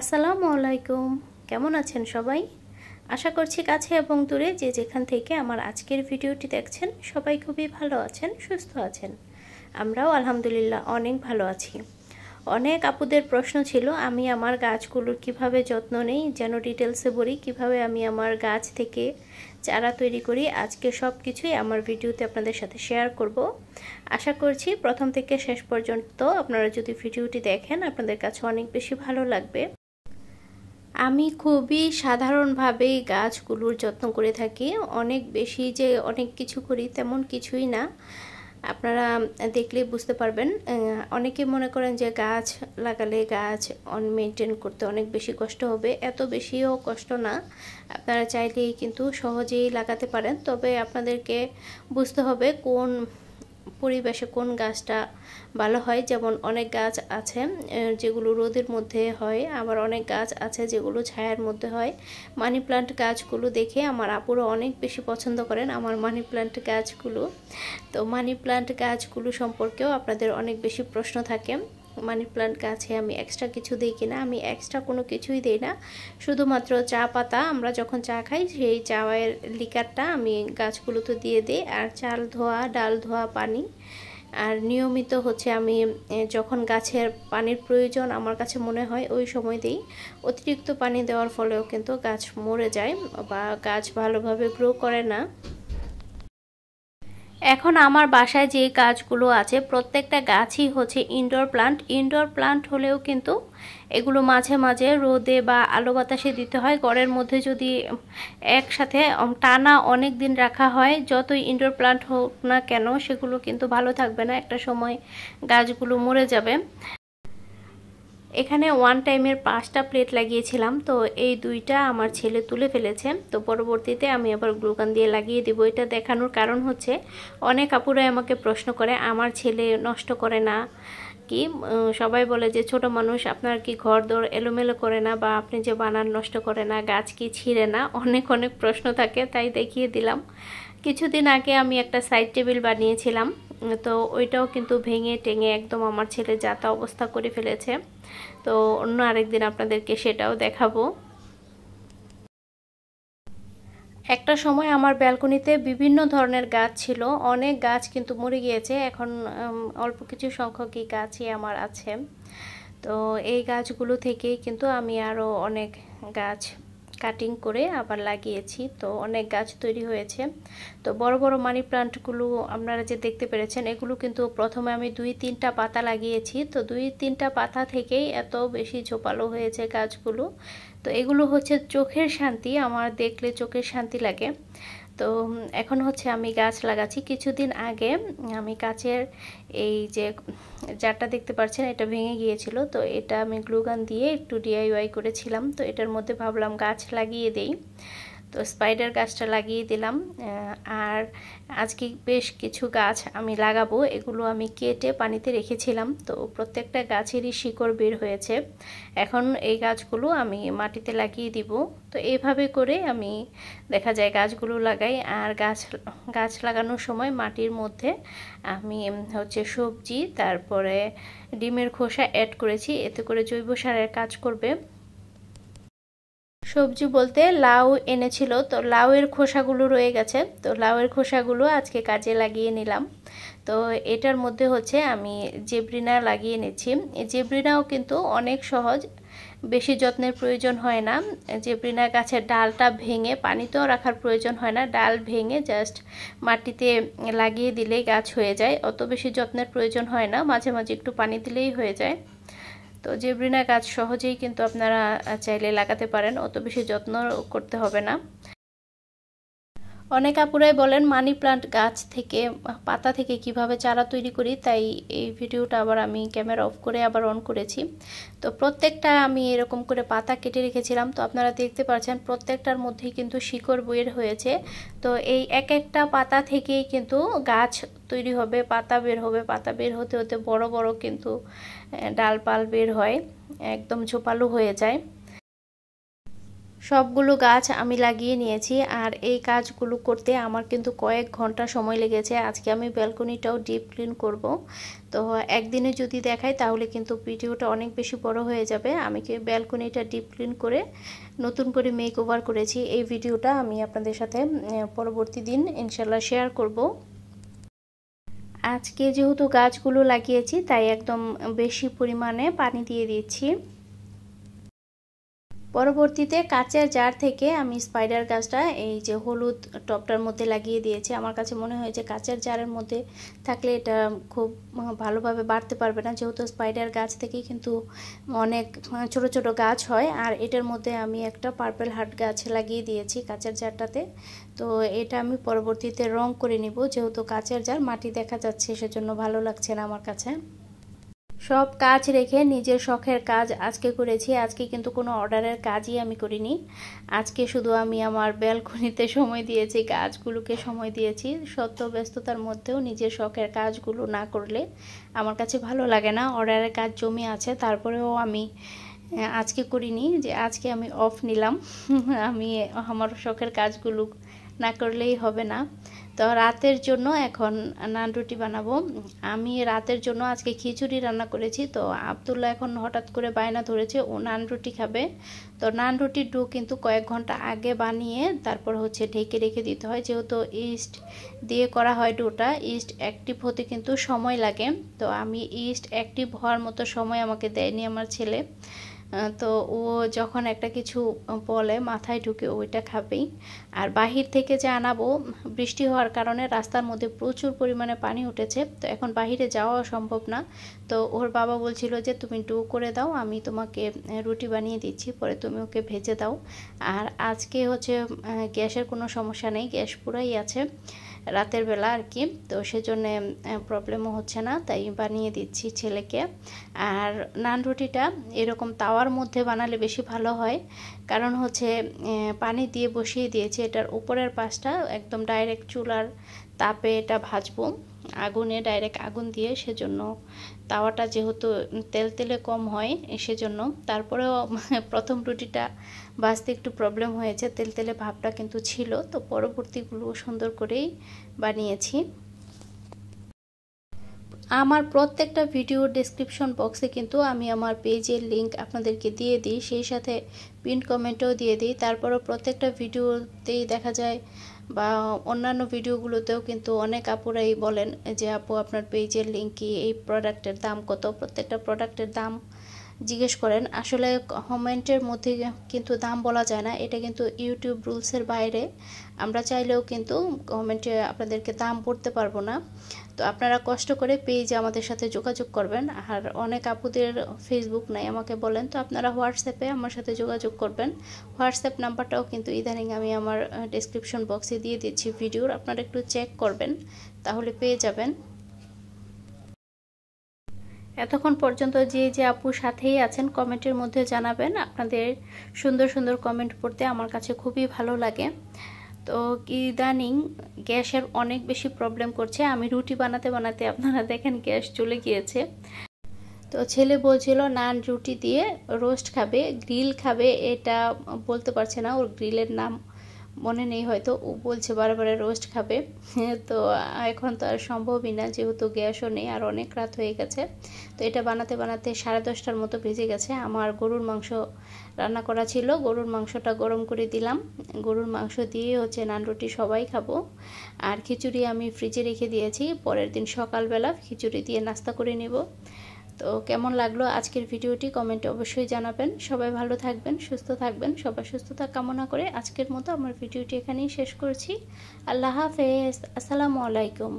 আসসালামু আলাইকুম কেমন আছেন সবাই আশা করছি কাছে এবং দূরে যে যেখান থেকে আমার আজকের ভিডিওটি দেখছেন সবাই খুবই ভালো আছেন সুস্থ আছেন আমরাও আলহামদুলিল্লাহ অনেক ভালো আছি অনেক আপুদের প্রশ্ন ছিল আমি আমার গাছগুলোর কিভাবে যত্ন নেই যেন ডিটেলসে বলি কিভাবে আমি আমার গাছ থেকে চারা তৈরি করি আজকে সব কিছুই আমার ভিডিওতে আপনাদের সাথে শেয়ার করব আশা করছি প্রথম থেকে শেষ পর্যন্ত আপনারা যদি ভিডিওটি দেখেন আপনাদের কাছে অনেক বেশি ভালো লাগবে আমি খুবই সাধারণভাবে গাছগুলোর যত্ন করে থাকি অনেক বেশি যে অনেক কিছু করি তেমন কিছুই না আপনারা দেখলে বুঝতে পারবেন অনেকে মনে করেন যে গাছ লাগালে গাছ অন মেনটেন করতে অনেক বেশি কষ্ট হবে এত বেশিও কষ্ট না আপনারা চাইলেই কিন্তু সহজেই লাগাতে পারেন তবে আপনাদেরকে বুঝতে হবে কোন পরিবেশে কোন গাছটা ভালো হয় যেমন অনেক গাছ আছে যেগুলো রোদের মধ্যে হয় আবার অনেক গাছ আছে যেগুলো ছায়ার মধ্যে হয় মানি প্লান্ট গাছগুলো দেখে আমার আপুরা অনেক বেশি পছন্দ করেন আমার মানি প্লান্ট গাছগুলো তো মানি প্লান্ট গাছগুলো সম্পর্কেও আপনাদের অনেক বেশি প্রশ্ন থাকে মানি প্লান্ট গাছে আমি এক্সট্রা কিছু দিই কিনা আমি এক্সট্রা কোনো কিছুই দিই না শুধুমাত্র চা পাতা আমরা যখন চা খাই সেই চায়ের লিকারটা আমি গাছগুলোতে দিয়ে দিই আর চাল ধোয়া ডাল ধোয়া পানি আর নিয়মিত হচ্ছে আমি যখন গাছের পানির প্রয়োজন আমার কাছে মনে হয় ওই সময় দিই অতিরিক্ত পানি দেওয়ার ফলেও কিন্তু গাছ মরে যায় বা গাছ ভালোভাবে গ্রো করে না এখন আমার বাসায় যে গাছগুলো আছে প্রত্যেকটা গাছই হচ্ছে ইনডোর প্লান্ট ইনডোর প্লান্ট হলেও কিন্তু এগুলো মাঝে মাঝে রোদে বা আলো বাতাসে দিতে হয় ঘরের মধ্যে যদি একসাথে টানা অনেক দিন রাখা হয় যত ইনডোর প্লান্ট হোক না কেন সেগুলো কিন্তু ভালো থাকবে না একটা সময় গাছগুলো মরে যাবে এখানে ওয়ান টাইমের পাঁচটা প্লেট লাগিয়েছিলাম তো এই দুইটা আমার ছেলে তুলে ফেলেছে তো পরবর্তীতে আমি আবার গ্লুকান দিয়ে লাগিয়ে দেবো এটা দেখানোর কারণ হচ্ছে অনেক আপুরাই আমাকে প্রশ্ন করে আমার ছেলে নষ্ট করে না কি সবাই বলে যে ছোট মানুষ আপনার কি ঘর দৌড় এলোমেলো করে না বা আপনি যে বানান নষ্ট করে না গাছ কি ছিঁড়ে না অনেক অনেক প্রশ্ন থাকে তাই দেখিয়ে দিলাম কিছুদিন আগে আমি একটা সাইড টেবিল বানিয়েছিলাম তো ওইটাও কিন্তু ভেঙে টেঙে একদম আমার ছেলে যাতা অবস্থা করে ফেলেছে তো অন্য আরেকদিন আপনাদেরকে সেটাও দেখাবো একটা সময় আমার ব্যালকনিতে বিভিন্ন ধরনের গাছ ছিল অনেক গাছ কিন্তু মরে গিয়েছে এখন অল্প কিছু সংখ্যকই গাছই আমার আছে তো এই গাছগুলো থেকেই কিন্তু আমি আরও অনেক গাছ কাটিং করে আবার লাগিয়েছি তো অনেক গাছ তৈরি হয়েছে তো বড় বড় মানি প্লান্টগুলো আপনারা যে দেখতে পেরেছেন এগুলো কিন্তু প্রথমে আমি দুই তিনটা পাতা লাগিয়েছি তো দুই তিনটা পাতা থেকেই এত বেশি ঝোপালো হয়েছে গাছগুলো তো এগুলো হচ্ছে চোখের শান্তি আমার দেখলে চোখের শান্তি লাগে তো এখন হচ্ছে আমি গাছ লাগাচ্ছি কিছুদিন আগে আমি কাচের এই যে যারটা দেখতে পাচ্ছেন এটা ভেঙে গিয়েছিল তো এটা আমি গ্লুগান দিয়ে একটু ডিআইওয়াই করেছিলাম তো এটার মধ্যে ভাবলাম গাছ লাগিয়ে দেই তো স্পাইডার গাছটা লাগিয়ে দিলাম আর আজকে বেশ কিছু গাছ আমি লাগাবো এগুলো আমি কেটে পানিতে রেখেছিলাম তো প্রত্যেকটা গাছেরই শিকড় বের হয়েছে এখন এই গাছগুলো আমি মাটিতে লাগিয়ে দিব তো এইভাবে করে আমি দেখা যায় গাছগুলো লাগাই আর গাছ গাছ লাগানোর সময় মাটির মধ্যে আমি হচ্ছে সবজি তারপরে ডিমের খোসা অ্যাড করেছি এতে করে জৈব সারের কাজ করবে সবজি বলতে লাউ এনেছিল তো লাউয়ের খোসাগুলো রয়ে গেছে তো লাউয়ের খোসাগুলো আজকে কাজে লাগিয়ে নিলাম তো এটার মধ্যে হচ্ছে আমি জেব্রিনা লাগিয়ে নিচ্ছি জেব্রিনাও কিন্তু অনেক সহজ বেশি যত্নের প্রয়োজন হয় না জেব্রিনা গাছের ডালটা ভেঙে পানিতেও রাখার প্রয়োজন হয় না ডাল ভেঙে জাস্ট মাটিতে লাগিয়ে দিলেই গাছ হয়ে যায় অত বেশি যত্নের প্রয়োজন হয় না মাঝে মাঝে একটু পানি দিলেই হয়ে যায় তো জেব্রিনা গাছ সহজেই কিন্তু আপনারা চাইলে লাগাতে পারেন অত বেশি যত্ন করতে হবে না অনেক আপুরাই বলেন মানি প্লান্ট গাছ থেকে পাতা থেকে কিভাবে চারা তৈরি করি তাই এই ভিডিওটা আবার আমি ক্যামেরা অফ করে আবার অন করেছি তো প্রত্যেকটা আমি এরকম করে পাতা কেটে রেখেছিলাম তো আপনারা দেখতে পাচ্ছেন প্রত্যেকটার মধ্যেই কিন্তু শিকড় বের হয়েছে তো এই এক একটা পাতা থেকেই কিন্তু গাছ তৈরি হবে পাতা বের হবে পাতা বের হতে হতে বড় বড় কিন্তু ডালপাল বের হয় একদম ঝোপালু হয়ে যায় সবগুলো গাছ আমি লাগিয়ে নিয়েছি আর এই কাজগুলো করতে আমার কিন্তু কয়েক ঘন্টা সময় লেগেছে আজকে আমি ব্যালকনিটাও ডিপ ক্লিন করব তো একদিনে যদি দেখাই তাহলে কিন্তু ভিডিওটা অনেক বেশি বড় হয়ে যাবে আমি কি ব্যালকনিটা ডিপ ক্লিন করে নতুন করে মেক ওভার করেছি এই ভিডিওটা আমি আপনাদের সাথে পরবর্তী দিন ইনশাল্লাহ শেয়ার করব আজকে যেহেতু গাছগুলো লাগিয়েছি তাই একদম বেশি পরিমাণে পানি দিয়ে দিচ্ছি পরবর্তীতে কাচের জার থেকে আমি স্পাইডার গাছটা এই যে হলুদ টপটার মধ্যে লাগিয়ে দিয়েছি আমার কাছে মনে হয়েছে কাচের জারের মধ্যে থাকলে এটা খুব ভালোভাবে বাড়তে পারবে না যেহেতু স্পাইডার গাছ থেকেই কিন্তু অনেক ছোট ছোট গাছ হয় আর এটার মধ্যে আমি একটা পার্পেল হার্ট গাছ লাগিয়ে দিয়েছি কাচের জারটাতে তো এটা আমি পরবর্তীতে রং করে নিব যেহেতু কাচের জার মাটি দেখা যাচ্ছে সেজন্য ভালো লাগছে না আমার কাছে সব কাজ রেখে নিজের শখের কাজ আজকে করেছি আজকে কিন্তু কোনো অর্ডারের কাজই আমি করিনি আজকে শুধু আমি আমার ব্যালকনিতে সময় দিয়েছি কাজগুলোকে সময় দিয়েছি সত্য ব্যস্ততার মধ্যেও নিজের শখের কাজগুলো না করলে আমার কাছে ভালো লাগে না অর্ডারের কাজ জমি আছে তারপরেও আমি আজকে করিনি যে আজকে আমি অফ নিলাম আমি আমার শখের কাজগুলো না করলেই হবে না তো রাতের জন্য এখন নান রুটি বানাবো আমি রাতের জন্য আজকে খিচুড়ি রান্না করেছি তো আবদুল্লাহ এখন হঠাৎ করে বায়না ধরেছে ও নান রুটি খাবে তো নান রুটির ডো কিন্তু কয়েক ঘন্টা আগে বানিয়ে তারপর হচ্ছে ঢেকে রেখে দিতে হয় যেহেতু ইস্ট দিয়ে করা হয় ডোটা ইস্ট অ্যাক্টিভ হতে কিন্তু সময় লাগে তো আমি ইস্ট অ্যাক্টিভ হওয়ার মতো সময় আমাকে দেয়নি আমার ছেলে তো ও যখন একটা কিছু বলে মাথায় ঢুকে ওইটা খাবেই আর বাহির থেকে যে আনাবো বৃষ্টি হওয়ার কারণে রাস্তার মধ্যে প্রচুর পরিমাণে পানি উঠেছে তো এখন বাহিরে যাওয়া সম্ভব না তো ওর বাবা বলছিল যে তুমি ডু করে দাও আমি তোমাকে রুটি বানিয়ে দিচ্ছি পরে তুমি ওকে ভেজে দাও আর আজকে হচ্ছে গ্যাসের কোনো সমস্যা নেই গ্যাস পুরাই আছে রাতের বেলা আর কি তো সেজন্য প্রবলেমও হচ্ছে না তাই বানিয়ে দিচ্ছি ছেলেকে আর নান রুটিটা এরকম তাওয়ার মধ্যে বানালে বেশি ভালো হয় কারণ হচ্ছে পানি দিয়ে বসিয়ে দিয়েছি এটার উপরের পাশটা একদম ডাইরেক্ট চুলার তাপে এটা ভাজবো আগুনে ডাইরেক্ট আগুন দিয়ে সেজন্য তাওয়াটা যেহেতু তেল তেলে কম হয় সেজন্য তারপরেও প্রথম রুটিটা ভাজতে একটু প্রবলেম হয়েছে তেল তেলে ভাবটা কিন্তু ছিল তো পরবর্তীগুলো সুন্দর করেই বানিয়েছি আমার প্রত্যেকটা ভিডিও ডেসক্রিপশন বক্সে কিন্তু আমি আমার পেজের লিংক আপনাদেরকে দিয়ে দিই সেই সাথে পিন কমেন্টও দিয়ে দিই তারপরও প্রত্যেকটা ভিডিওতেই দেখা যায় বা অন্যান্য ভিডিওগুলোতেও কিন্তু অনেক আপুরাই বলেন যে আপু আপনার পেজের লিঙ্ক কি এই প্রোডাক্টের দাম কত প্রত্যেকটা প্রোডাক্টের দাম জিজ্ঞেস করেন আসলে কমেন্টের মধ্যে কিন্তু দাম বলা যায় না এটা কিন্তু ইউটিউব রুলসের বাইরে আমরা চাইলেও কিন্তু কমেন্টে আপনাদেরকে দাম পড়তে পারবো না তো আপনারা কষ্ট করে পেজে আমাদের সাথে যোগাযোগ করবেন আর অনেক আপুদের ফেসবুক নাই আমাকে বলেন তো আপনারা হোয়াটসঅ্যাপে আমার সাথে যোগাযোগ করবেন হোয়াটসঅ্যাপ নাম্বারটাও কিন্তু ইদানিং আমি আমার ডিসক্রিপশন বক্সে দিয়ে দিচ্ছি ভিডিওর আপনারা একটু চেক করবেন তাহলে পেয়ে যাবেন এতক্ষণ পর্যন্ত যে যে আপু সাথেই আছেন কমেন্টের মধ্যে জানাবেন আপনাদের সুন্দর সুন্দর কমেন্ট পড়তে আমার কাছে খুবই ভালো লাগে তো ইদানিং গ্যাসের অনেক বেশি প্রবলেম করছে আমি রুটি বানাতে বানাতে আপনারা দেখেন গ্যাস চলে গিয়েছে তো ছেলে বলছিল নান রুটি দিয়ে রোস্ট খাবে গ্রিল খাবে এটা বলতে পারছে না ওর গ্রিলের নাম মনে নেই হয়তো ও বলছে বারে রোস্ট খাবে তো এখন তো আর সম্ভবই না যেহেতু গ্যাসও নেই আর অনেক রাত হয়ে গেছে তো এটা বানাতে বানাতে সাড়ে দশটার মতো ভেজে গেছে আমার গরুর মাংস রান্না করা ছিল গরুর মাংসটা গরম করে দিলাম গরুর মাংস দিয়ে হচ্ছে নান রুটি সবাই খাবো আর খিচুড়ি আমি ফ্রিজে রেখে দিয়েছি পরের দিন সকালবেলা খিচুড়ি দিয়ে নাস্তা করে নেব তো কেমন লাগলো আজকের ভিডিওটি কমেন্টে অবশ্যই জানাবেন সবাই ভালো থাকবেন সুস্থ থাকবেন সবার সুস্থতা কামনা করে আজকের মতো আমার ভিডিওটি এখানেই শেষ করছি আল্লাহ হাফেজ আসসালামু আলাইকুম